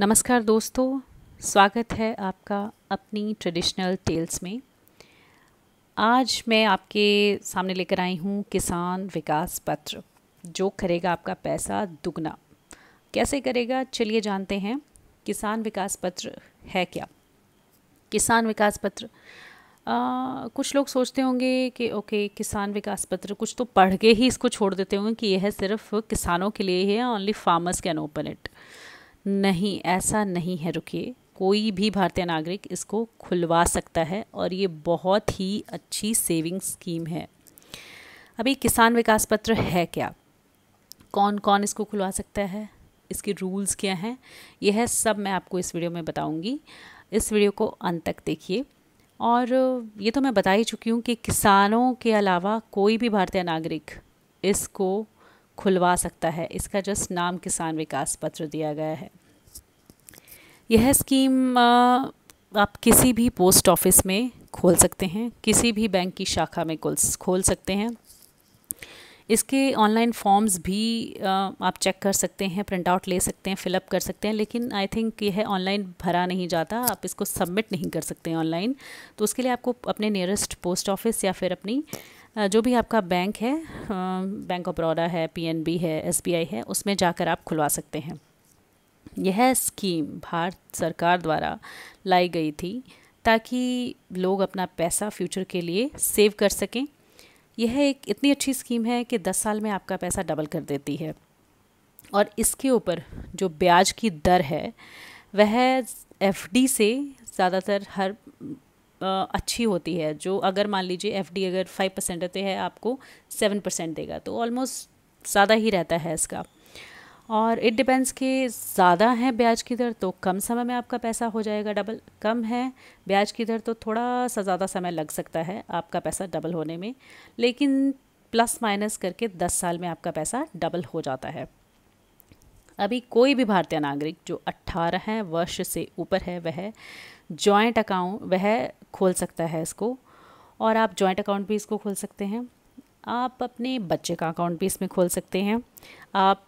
नमस्कार दोस्तों स्वागत है आपका अपनी ट्रेडिशनल टेल्स में आज मैं आपके सामने लेकर आई हूँ किसान विकास पत्र जो करेगा आपका पैसा दुगना कैसे करेगा चलिए जानते हैं किसान विकास पत्र है क्या किसान विकास पत्र आ, कुछ लोग सोचते होंगे कि ओके किसान विकास पत्र कुछ तो पढ़ के ही इसको छोड़ देते होंगे कि यह सिर्फ किसानों के लिए है only farmers can open it नहीं ऐसा नहीं है रुकिए कोई भी भारतीय नागरिक इसको खुलवा सकता है और ये बहुत ही अच्छी सेविंग स्कीम है अभी किसान विकास पत्र है क्या कौन कौन इसको खुलवा सकता है इसके रूल्स क्या हैं यह है सब मैं आपको इस वीडियो में बताऊंगी इस वीडियो को अंत तक देखिए और ये तो मैं बता ही चुकी हूँ कि किसानों के अलावा कोई भी भारतीय नागरिक इसको खुलवा सकता है इसका जस्ट नाम किसान विकास पत्र दिया गया है यह स्कीम आप किसी भी पोस्ट ऑफिस में खोल सकते हैं किसी भी बैंक की शाखा में खोल सकते हैं इसके ऑनलाइन फॉर्म्स भी आप चेक कर सकते हैं प्रिंट आउट ले सकते हैं फिलअप कर सकते हैं लेकिन आई थिंक यह ऑनलाइन भरा नहीं जाता आप इसको सबमिट नहीं कर सकते ऑनलाइन तो उसके लिए आपको अपने नियरेस्ट पोस्ट ऑफिस या फिर अपनी जो भी आपका बैंक है बैंक ऑफ बड़ौदा है पीएनबी है एसबीआई है उसमें जाकर आप खुलवा सकते हैं यह स्कीम भारत सरकार द्वारा लाई गई थी ताकि लोग अपना पैसा फ्यूचर के लिए सेव कर सकें यह एक इतनी अच्छी स्कीम है कि दस साल में आपका पैसा डबल कर देती है और इसके ऊपर जो ब्याज की दर है वह एफडी से ज़्यादातर हर अच्छी होती है जो अगर मान लीजिए एफ अगर फाइव परसेंट रहते हैं आपको सेवन परसेंट देगा तो ऑलमोस्ट ज़्यादा ही रहता है इसका और इट डिपेंड्स कि ज़्यादा है ब्याज की दर तो कम समय में आपका पैसा हो जाएगा डबल कम है ब्याज की दर तो थोड़ा सा ज़्यादा समय लग सकता है आपका पैसा डबल होने में लेकिन प्लस माइनस करके दस साल में आपका पैसा डबल हो जाता है अभी कोई भी भारतीय नागरिक जो अट्ठारह वर्ष से ऊपर है वह जॉइंट अकाउंट वह खोल सकता है इसको और आप जॉइंट अकाउंट भी इसको खोल सकते हैं आप अपने बच्चे का अकाउंट भी इसमें खोल सकते हैं आप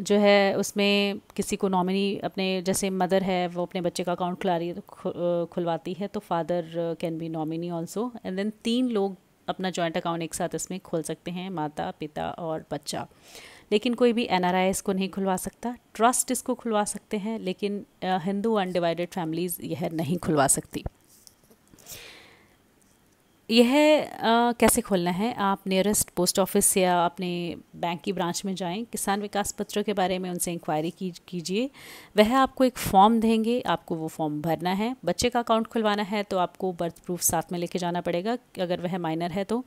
जो है उसमें किसी को नॉमिनी अपने जैसे मदर है वो अपने बच्चे का अकाउंट खुला रही है तो खुलवाती है तो father can be nominee also and then तीन लोग अपना जॉइंट अकाउंट एक साथ इसमें खोल सकते हैं माता पिता और बच्चा लेकिन कोई भी एन इसको नहीं खुलवा सकता ट्रस्ट इसको खुलवा सकते हैं लेकिन हिंदू अनडिवाइडेड फैमिलीज़ यह नहीं खुलवा सकती यह कैसे खोलना है आप नियरेस्ट पोस्ट ऑफिस या अपने बैंक की ब्रांच में जाएं किसान विकास पत्र के बारे में उनसे इंक्वायरी की कीजिए वह आपको एक फॉर्म देंगे आपको वो फॉर्म भरना है बच्चे का अकाउंट खुलवाना है तो आपको बर्थ प्रूफ साथ में लेके जाना पड़ेगा अगर वह माइनर है तो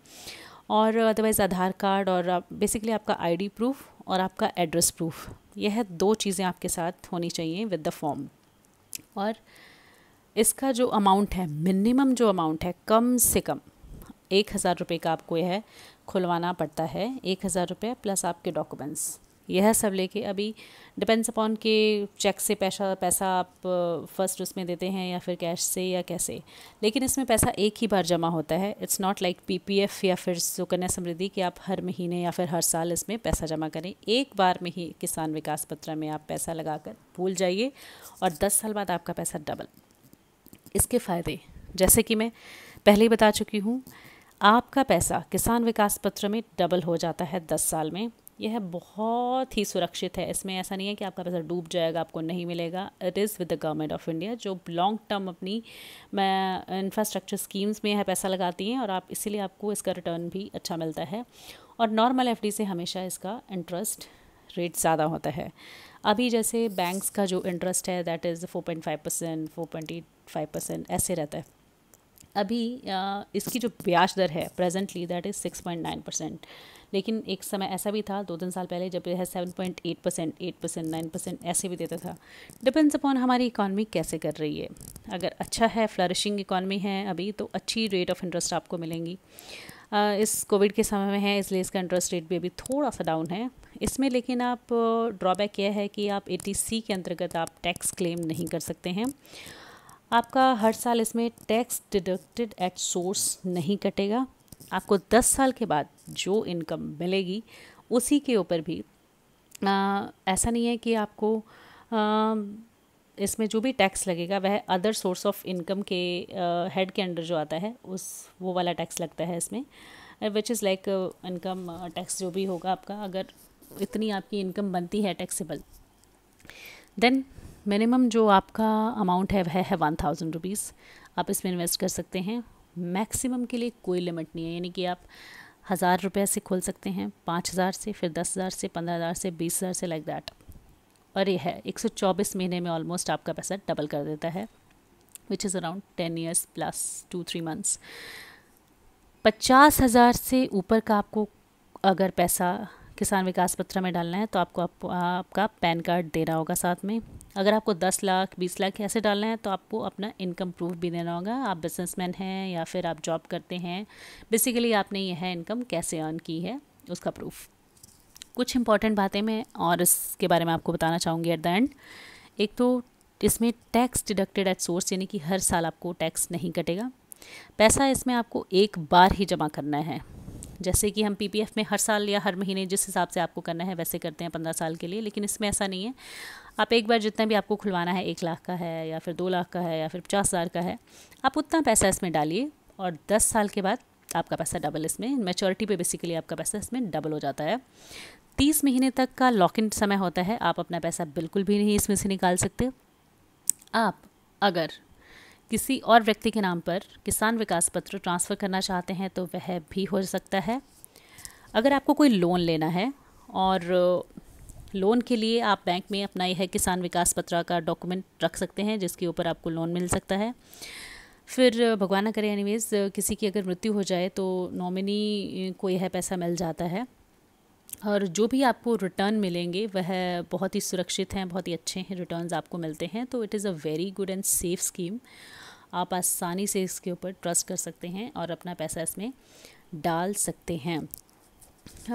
और अदरवाइज़ आधार कार्ड और बेसिकली आपका आईडी प्रूफ और आपका एड्रेस प्रूफ यह दो चीज़ें आपके साथ होनी चाहिए विद द फॉर्म और इसका जो अमाउंट है मिनिमम जो अमाउंट है कम से कम एक हज़ार रुपये का आपको यह खुलवाना पड़ता है एक हज़ार रुपये प्लस आपके डॉक्यूमेंट्स यह सब लेके अभी डिपेंड्स अपॉन के चेक से पैसा पैसा आप फर्स्ट उसमें देते हैं या फिर कैश से या कैसे लेकिन इसमें पैसा एक ही बार जमा होता है इट्स नॉट लाइक पीपीएफ या फिर सुकन्या समृद्धि कि आप हर महीने या फिर हर साल इसमें पैसा जमा करें एक बार में ही किसान विकास पत्र में आप पैसा लगाकर भूल जाइए और दस साल बाद आपका पैसा डबल इसके फ़ायदे जैसे कि मैं पहले ही बता चुकी हूँ आपका पैसा किसान विकास पत्र में डबल हो जाता है दस साल में यह बहुत ही सुरक्षित है इसमें ऐसा नहीं है कि आपका पैसा डूब जाएगा आपको नहीं मिलेगा it is with the government of India जो लॉन्ग टर्म अपनी मैं इंफ्रास्ट्रक्चर स्कीम्स में यह पैसा लगाती हैं और आप इसीलिए आपको इसका रिटर्न भी अच्छा मिलता है और नॉर्मल एफ से हमेशा इसका इंटरेस्ट रेट ज़्यादा होता है अभी जैसे बैंक्स का जो इंटरेस्ट है that is four point five percent four point eight five percent ऐसे रहता है अभी इसकी जो ब्याज दर है presently that is six point nine percent लेकिन एक समय ऐसा भी था दो तीन साल पहले जब यह seven point eight percent eight percent nine percent ऐसे भी देता था डिपेंड्स अपॉन हमारी इकॉनमी कैसे कर रही है अगर अच्छा है फ्लरिशिंग इकॉनमी है अभी तो अच्छी रेट ऑफ इंटरेस्ट आपको मिलेंगी इस कोविड के समय में है इसलिए इसका इंटरेस्ट रेट भी अभी थोड़ा सा डाउन है इसमें लेकिन आप ड्रॉबैक यह है कि आप ए के अंतर्गत आप टैक्स क्लेम नहीं कर सकते हैं आपका हर साल इसमें टैक्स डिडक्टेड एट सोर्स नहीं कटेगा आपको 10 साल के बाद जो इनकम मिलेगी उसी के ऊपर भी आ, ऐसा नहीं है कि आपको आ, इसमें जो भी टैक्स लगेगा वह अदर सोर्स ऑफ इनकम के हेड के अंडर जो आता है उस वो वाला टैक्स लगता है इसमें which is like income tax जो भी होगा आपका अगर इतनी आपकी इनकम बनती है टैक्सेबल देन मिनिमम जो आपका अमाउंट है वह है वन थाउजेंड रुपीज़ आप इसमें इन्वेस्ट कर सकते हैं मैक्सिमम के लिए कोई लिमिट नहीं है यानी कि आप हज़ार रुपये से खोल सकते हैं पाँच हज़ार से फिर दस हज़ार से पंद्रह हज़ार से बीस हज़ार से लाइक दैट और यह है एक सौ चौबीस महीने में ऑलमोस्ट आपका पैसा डबल कर देता है which is around ten years plus two three months पचास हज़ार से ऊपर का आपको अगर पैसा किसान विकास पत्र में डालना है तो आपको आप, आपका पैन कार्ड देना होगा साथ में अगर आपको दस लाख बीस लाख ऐसे डालना है तो आपको अपना इनकम प्रूफ भी देना होगा आप बिजनेसमैन हैं या फिर आप जॉब करते हैं बेसिकली आपने यह इनकम कैसे अर्न की है उसका प्रूफ कुछ इंपॉर्टेंट बातें मैं और इसके बारे में आपको बताना चाहूँगी एट द एंड एक तो इसमें टैक्स डिडक्टेड एट सोर्स यानी कि हर साल आपको टैक्स नहीं कटेगा पैसा इसमें आपको एक बार ही जमा करना है जैसे कि हम पी में हर साल या हर महीने जिस हिसाब से आपको करना है वैसे करते हैं पंद्रह साल के लिए लेकिन इसमें ऐसा नहीं है आप एक बार जितना भी आपको खुलवाना है एक लाख का है या फिर दो लाख का है या फिर पचास हज़ार का है आप उतना पैसा इसमें डालिए और दस साल के बाद आपका पैसा डबल इसमें मेचोरिटी पे बेसिकली आपका पैसा इसमें डबल हो जाता है तीस महीने तक का लॉक इन समय होता है आप अपना पैसा बिल्कुल भी नहीं इसमें से निकाल सकते आप अगर किसी और व्यक्ति के नाम पर किसान विकास पत्र ट्रांसफ़र करना चाहते हैं तो वह भी हो सकता है अगर आपको कोई लोन लेना है और लोन के लिए आप बैंक में अपना यह किसान विकास पत्र का डॉक्यूमेंट रख सकते हैं जिसके ऊपर आपको लोन मिल सकता है फिर भगवान करें एनीवेज किसी की अगर मृत्यु हो जाए तो नॉमिनी को यह पैसा मिल जाता है और जो भी आपको रिटर्न मिलेंगे वह बहुत ही सुरक्षित हैं बहुत ही अच्छे हैं रिटर्न्स आपको मिलते हैं तो it is a very good and safe scheme आप आसानी से इसके ऊपर ट्रस्ट कर सकते हैं और अपना पैसा इसमें डाल सकते हैं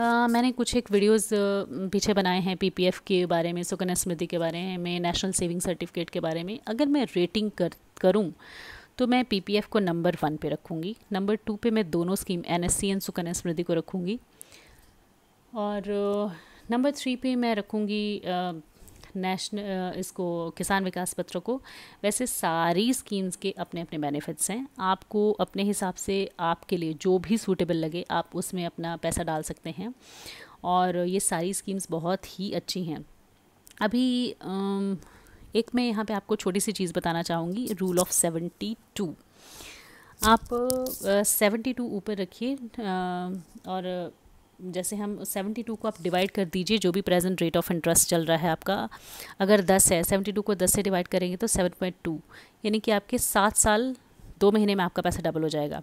आ, मैंने कुछ एक वीडियोस पीछे बनाए हैं पीपीएफ के बारे में सुकन्या समृद्धि के बारे में नेशनल सेविंग सर्टिफिकेट के बारे में अगर मैं रेटिंग कर करूँ तो मैं पीपीएफ को नंबर वन पे रखूँगी नंबर टू पे मैं दोनों scheme NSC and Sukanya Samriddhi को रखूँगी और नंबर थ्री पे मैं रखूँगी नेशनल इसको किसान विकास पत्र को वैसे सारी स्कीम्स के अपने अपने बेनिफिट्स हैं आपको अपने हिसाब से आपके लिए जो भी सूटेबल लगे आप उसमें अपना पैसा डाल सकते हैं और ये सारी स्कीम्स बहुत ही अच्छी हैं अभी एक मैं यहाँ पे आपको छोटी सी चीज़ बताना चाहूँगी रूल ऑफ सेवेंटी टू आप सेवेंटी टू ऊपर रखिए और जैसे हम 72 को आप डिवाइड कर दीजिए जो भी प्रेजेंट रेट ऑफ इंटरेस्ट चल रहा है आपका अगर 10 है 72 को 10 से डिवाइड करेंगे तो 7.2 यानी कि आपके सात साल दो महीने में आपका पैसा डबल हो जाएगा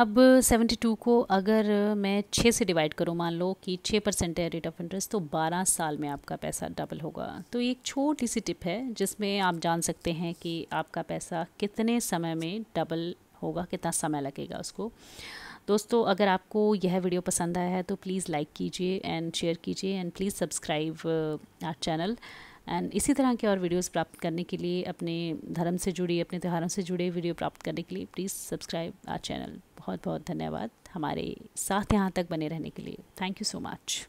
अब 72 को अगर मैं 6 से डिवाइड करूँ मान लो कि 6 परसेंट है रेट ऑफ इंटरेस्ट तो 12 साल में आपका पैसा डबल होगा तो ये एक छोटी सी टिप है जिसमें आप जान सकते हैं कि आपका पैसा कितने समय में डबल होगा कितना समय लगेगा उसको दोस्तों अगर आपको यह वीडियो पसंद आया है तो प्लीज़ लाइक कीजिए एंड शेयर कीजिए and please subscribe our channel and इसी तरह के और वीडियोस प्राप्त करने के लिए अपने धर्म से जुड़ी अपने त्यौहारों से जुड़े वीडियो प्राप्त करने के लिए प्लीज़ सब्सक्राइब आर चैनल बहुत बहुत धन्यवाद हमारे साथ यहाँ तक बने रहने के लिए थैंक यू सो मच